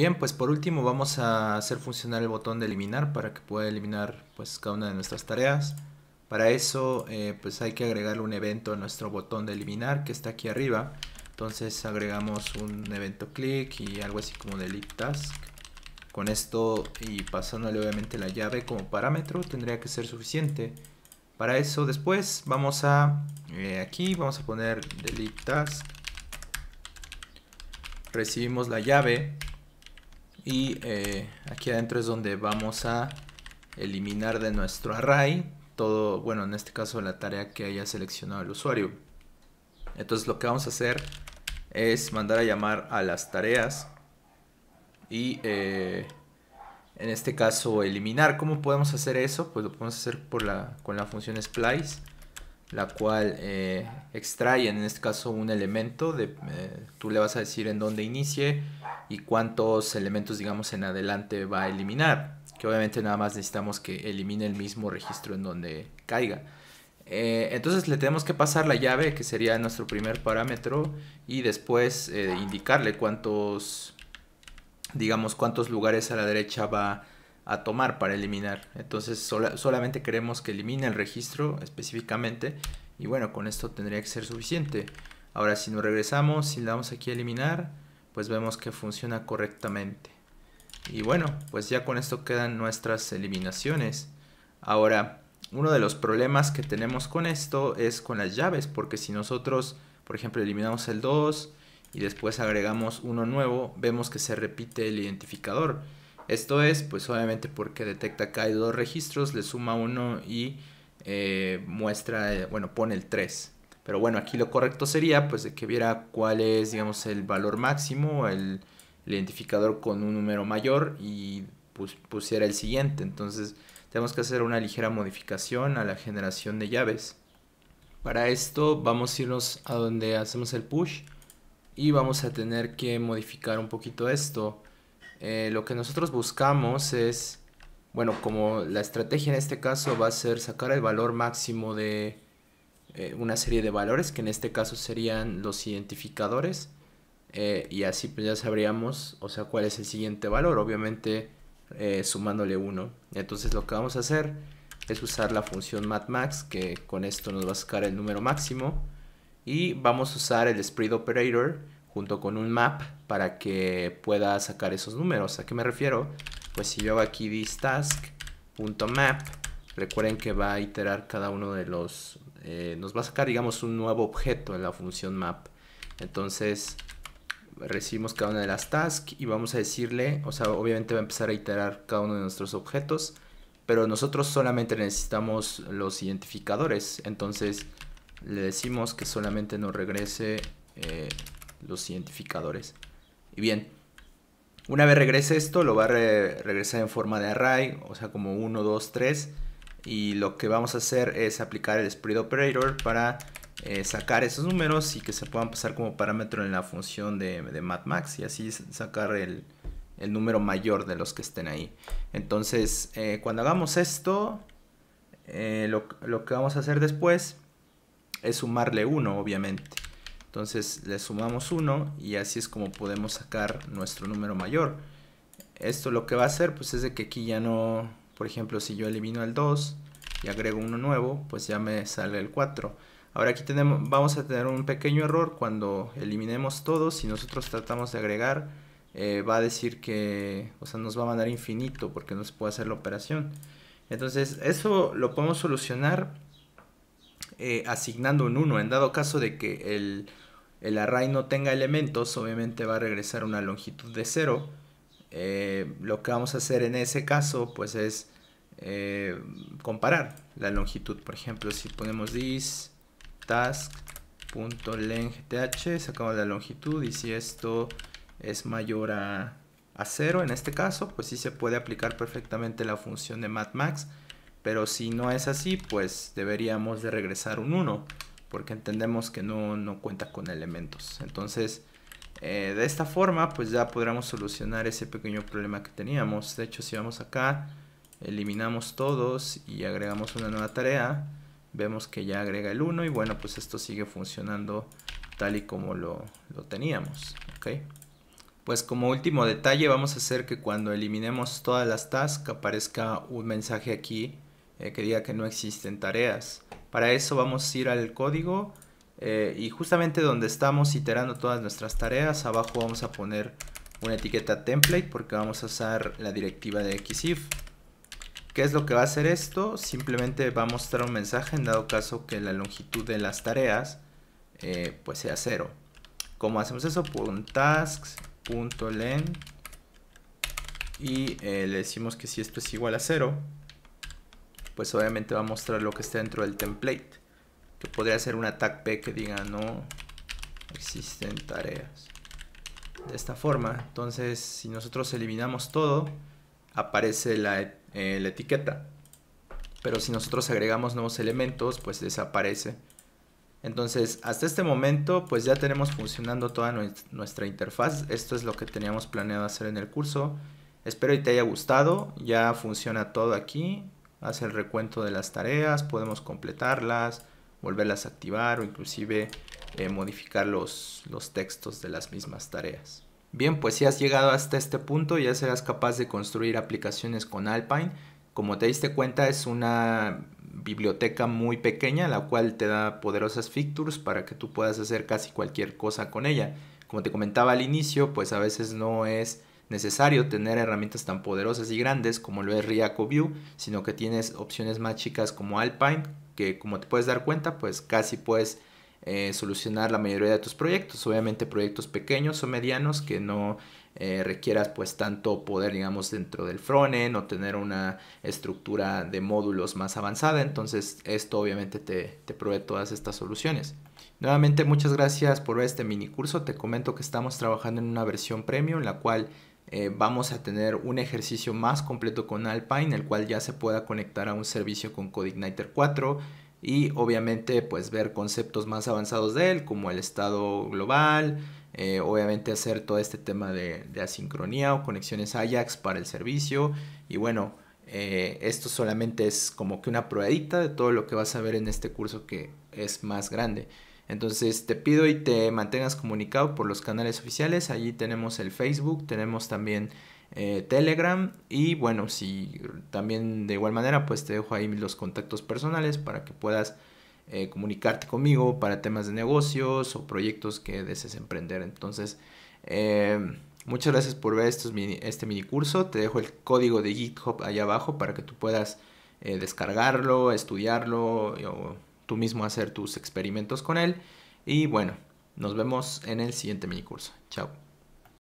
Bien, pues por último vamos a hacer funcionar el botón de eliminar para que pueda eliminar pues cada una de nuestras tareas. Para eso eh, pues hay que agregarle un evento a nuestro botón de eliminar que está aquí arriba. Entonces agregamos un evento click y algo así como delete task. Con esto y pasándole obviamente la llave como parámetro tendría que ser suficiente. Para eso después vamos a eh, aquí, vamos a poner delete task. Recibimos la llave y eh, aquí adentro es donde vamos a eliminar de nuestro array todo, bueno, en este caso la tarea que haya seleccionado el usuario. Entonces lo que vamos a hacer es mandar a llamar a las tareas y eh, en este caso eliminar. ¿Cómo podemos hacer eso? Pues lo podemos hacer por la, con la función splice, la cual eh, extrae en este caso un elemento, de, tú le vas a decir en dónde inicie y cuántos elementos, digamos, en adelante va a eliminar. Que obviamente nada más necesitamos que elimine el mismo registro en donde caiga. Eh, entonces le tenemos que pasar la llave, que sería nuestro primer parámetro, y después eh, indicarle cuántos, digamos, cuántos lugares a la derecha va a tomar para eliminar. Entonces solamente queremos que elimine el registro específicamente, y bueno, con esto tendría que ser suficiente. Ahora si nos regresamos, si le damos aquí a eliminar, pues vemos que funciona correctamente. Y bueno, pues ya con esto quedan nuestras eliminaciones. Ahora, uno de los problemas que tenemos con esto es con las llaves, porque si nosotros, por ejemplo, eliminamos el 2 y después agregamos uno nuevo, vemos que se repite el identificador. Esto es, pues obviamente porque detecta que hay dos registros, le suma uno y eh, muestra, eh, bueno, pone el 3. Pero bueno, aquí lo correcto sería pues de que viera cuál es, digamos, el valor máximo, el, identificador con un número mayor y pues, pusiera el siguiente. Entonces tenemos que hacer una ligera modificación a la generación de llaves. Para esto vamos a irnos a donde hacemos el push y vamos a tener que modificar un poquito esto. Eh, lo que nosotros buscamos es, bueno, como la estrategia en este caso va a ser sacar el valor máximo de, eh, una serie de valores, que en este caso serían los identificadores, eh, y así pues ya sabríamos, o sea, cuál es el siguiente valor, obviamente eh, sumándole uno Entonces lo que vamos a hacer es usar la función matmax, que con esto nos va a sacar el número máximo, y vamos a usar el spread operator junto con un map para que pueda sacar esos números. ¿A qué me refiero? Pues si yo hago aquí this task.map, recuerden que va a iterar cada uno de los eh, nos va a sacar, digamos, un nuevo objeto en la función map. Entonces, recibimos cada una de las tasks y vamos a decirle, o sea, obviamente va a empezar a iterar cada uno de nuestros objetos, pero nosotros solamente necesitamos los identificadores. Entonces, le decimos que solamente nos regrese eh, los identificadores. Y bien, una vez regrese esto, lo va a regresar en forma de array, o sea, como 1, 2, 3 y lo que vamos a hacer es aplicar el spread operator para eh, sacar esos números y que se puedan pasar como parámetro en la función de, de MatMax y así sacar el, número mayor de los que estén ahí. Entonces, eh, cuando hagamos esto, eh, lo, lo, que vamos a hacer después es sumarle 1, obviamente. Entonces le sumamos 1 y así es como podemos sacar nuestro número mayor. Esto lo que va a hacer pues es de que aquí ya no, por ejemplo, si yo elimino el 2 y agrego uno nuevo, pues ya me sale el 4. Ahora aquí tenemos, vamos a tener un pequeño error cuando eliminemos todos. Si nosotros tratamos de agregar, eh, va a decir que, o sea, nos va a mandar infinito porque no se puede hacer la operación. Entonces, eso lo podemos solucionar eh, asignando un 1. En dado caso de que el, array no tenga elementos, obviamente va a regresar una longitud de 0. Eh, lo que vamos a hacer en ese caso, pues es eh, comparar la longitud. Por ejemplo, si ponemos this task.length, sacamos la longitud y si esto es mayor a, a 0 en este caso, pues sí se puede aplicar perfectamente la función de matmax. Pero si no es así, pues deberíamos de regresar un 1 porque entendemos que no, no cuenta con elementos. Entonces, eh, de esta forma, pues ya podremos solucionar ese pequeño problema que teníamos. De hecho, si vamos acá, eliminamos todos y agregamos una nueva tarea, vemos que ya agrega el 1 y bueno, pues esto sigue funcionando tal y como lo, teníamos. Pues como último detalle vamos a hacer que cuando eliminemos todas las tasks aparezca un mensaje aquí eh, que diga que no existen tareas. Para eso vamos a ir al código eh, y justamente donde estamos iterando todas nuestras tareas, abajo vamos a poner una etiqueta template porque vamos a usar la directiva de xif. ¿Qué es lo que va a hacer esto? Simplemente va a mostrar un mensaje en dado caso que la longitud de las tareas eh, pues sea cero. ¿Cómo hacemos eso? Por un tasks.len y eh, le decimos que si esto es igual a cero, pues obviamente va a mostrar lo que está dentro del template. Que podría ser una tag p que diga no existen tareas. De esta forma. Entonces, si nosotros eliminamos todo, aparece eh, la, etiqueta. Pero si nosotros agregamos nuevos elementos, pues desaparece. Entonces, hasta este momento, pues ya tenemos funcionando toda nuestra interfaz. Esto es lo que teníamos planeado hacer en el curso. Espero que te haya gustado. Ya funciona todo aquí. Hace el recuento de las tareas, podemos completarlas, volverlas a activar o inclusive eh, modificar los textos de las mismas tareas. Bien, pues si has llegado hasta este punto ya serás capaz de construir aplicaciones con Alpine. Como te diste cuenta es una biblioteca muy pequeña la cual te da poderosas features para que tú puedas hacer casi cualquier cosa con ella. Como te comentaba al inicio, pues a veces no es necesario tener herramientas tan poderosas y grandes como lo es Riaco View, sino que tienes opciones más chicas como Alpine, que como te puedes dar cuenta, pues casi puedes eh, solucionar la mayoría de tus proyectos. Obviamente proyectos pequeños o medianos que no eh, requieras pues tanto poder digamos dentro del frontend o tener una estructura de módulos más avanzada. Entonces esto obviamente te, provee todas estas soluciones. Nuevamente muchas gracias por este mini curso. Te comento que estamos trabajando en una versión premium en la cual eh, vamos a tener un ejercicio más completo con Alpine, el cual ya se pueda conectar a un servicio con CodeIgniter 4 y obviamente pues ver conceptos más avanzados de él como el estado global, eh, obviamente hacer todo este tema de, de, asincronía o conexiones Ajax para el servicio y bueno, eh, esto solamente es como que una probadita de todo lo que vas a ver en este curso que es más grande. Entonces te pido y te mantengas comunicado por los canales oficiales. Allí tenemos el Facebook, tenemos también eh, Telegram y bueno, si también de igual manera pues te dejo ahí los contactos personales para que puedas eh, comunicarte conmigo para temas de negocios o proyectos que desees emprender. Entonces... Eh, muchas gracias por ver este mini curso. Te dejo el código de GitHub allá abajo para que tú puedas descargarlo, estudiarlo o tú mismo hacer tus experimentos con él. Y bueno, nos vemos en el siguiente curso Chao.